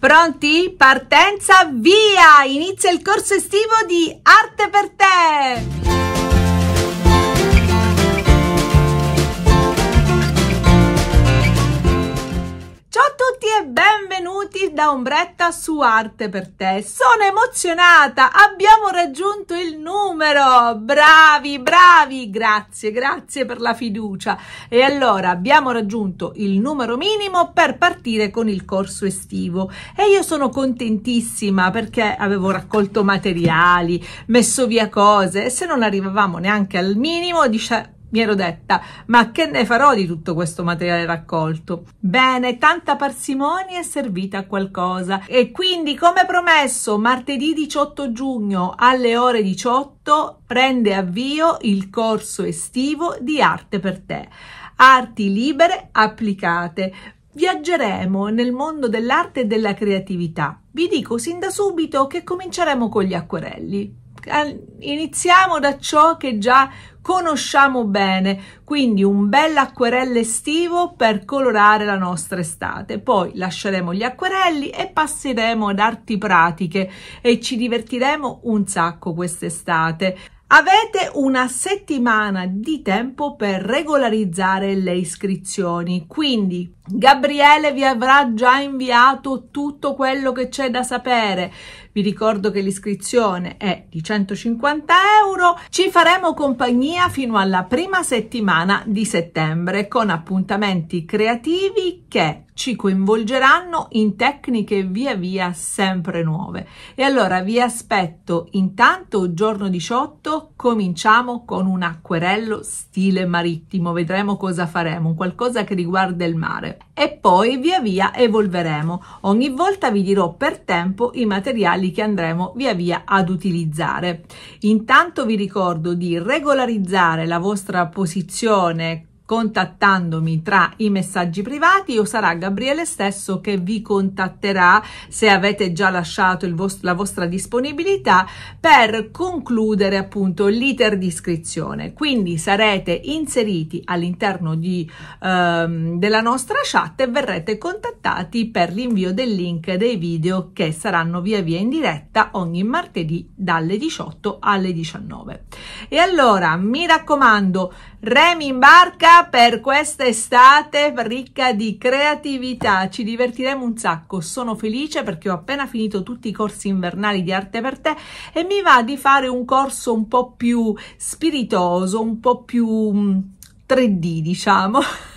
Pronti? Partenza, via! Inizia il corso estivo di Arte per te! ombretta su Arte per te. Sono emozionata, abbiamo raggiunto il numero. Bravi, bravi, grazie, grazie per la fiducia. E allora abbiamo raggiunto il numero minimo per partire con il corso estivo e io sono contentissima perché avevo raccolto materiali, messo via cose e se non arrivavamo neanche al minimo, dice mi ero detta, ma che ne farò di tutto questo materiale raccolto? Bene, tanta parsimonia è servita a qualcosa e quindi come promesso martedì 18 giugno alle ore 18 prende avvio il corso estivo di Arte per te. Arti libere applicate. Viaggeremo nel mondo dell'arte e della creatività. Vi dico sin da subito che cominceremo con gli acquerelli iniziamo da ciò che già conosciamo bene, quindi un bel acquerello estivo per colorare la nostra estate. Poi lasceremo gli acquerelli e passeremo ad arti pratiche e ci divertiremo un sacco quest'estate. Avete una settimana di tempo per regolarizzare le iscrizioni, quindi Gabriele vi avrà già inviato tutto quello che c'è da sapere. Vi ricordo che l'iscrizione è di 150 euro. Ci faremo compagnia fino alla prima settimana di settembre con appuntamenti creativi che ci coinvolgeranno in tecniche via via sempre nuove. E allora vi aspetto intanto giorno 18 cominciamo con un acquerello stile marittimo, vedremo cosa faremo, qualcosa che riguarda il mare e poi via via evolveremo. Ogni volta vi dirò per tempo i materiali che andremo via via ad utilizzare. Intanto vi ricordo di regolarizzare la vostra posizione contattandomi tra i messaggi privati o sarà Gabriele stesso che vi contatterà se avete già lasciato vostro, la vostra disponibilità per concludere appunto l'iter di iscrizione. Quindi sarete inseriti all'interno di, ehm, della nostra chat e verrete contattati per l'invio del link dei video che saranno via via in diretta ogni martedì dalle 18 alle 19. E allora mi raccomando, Remi in barca! per questa estate ricca di creatività. Ci divertiremo un sacco. Sono felice perché ho appena finito tutti i corsi invernali di Arte per te e mi va di fare un corso un po' più spiritoso, un po' più 3D, mm, diciamo.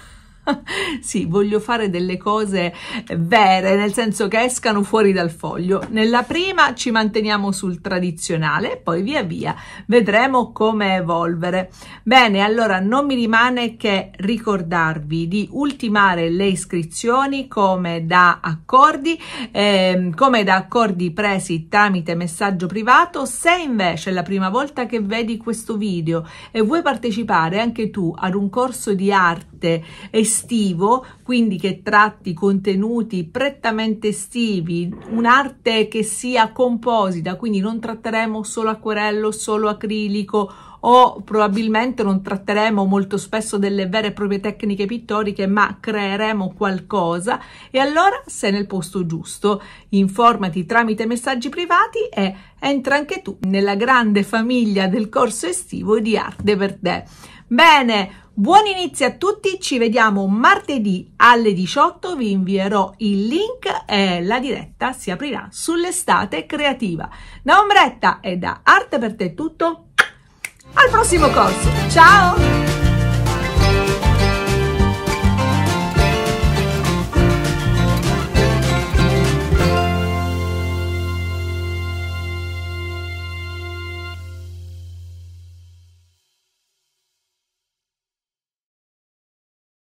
sì, voglio fare delle cose vere, nel senso che escano fuori dal foglio. Nella prima ci manteniamo sul tradizionale, poi via via vedremo come evolvere. Bene, allora non mi rimane che ricordarvi di ultimare le iscrizioni come da accordi, eh, come da accordi presi tramite messaggio privato. Se invece è la prima volta che vedi questo video e vuoi partecipare anche tu ad un corso di arte estiva, estivo, quindi che tratti contenuti prettamente estivi, un'arte che sia composita, quindi non tratteremo solo acquerello, solo acrilico o probabilmente non tratteremo molto spesso delle vere e proprie tecniche pittoriche, ma creeremo qualcosa e allora sei nel posto giusto. Informati tramite messaggi privati e entra anche tu nella grande famiglia del corso estivo di Arte per te. Bene, Buon inizio a tutti, ci vediamo martedì alle 18, vi invierò il link e la diretta si aprirà sull'estate creativa. Da Ombretta e da Arte per te è tutto, al prossimo corso, ciao!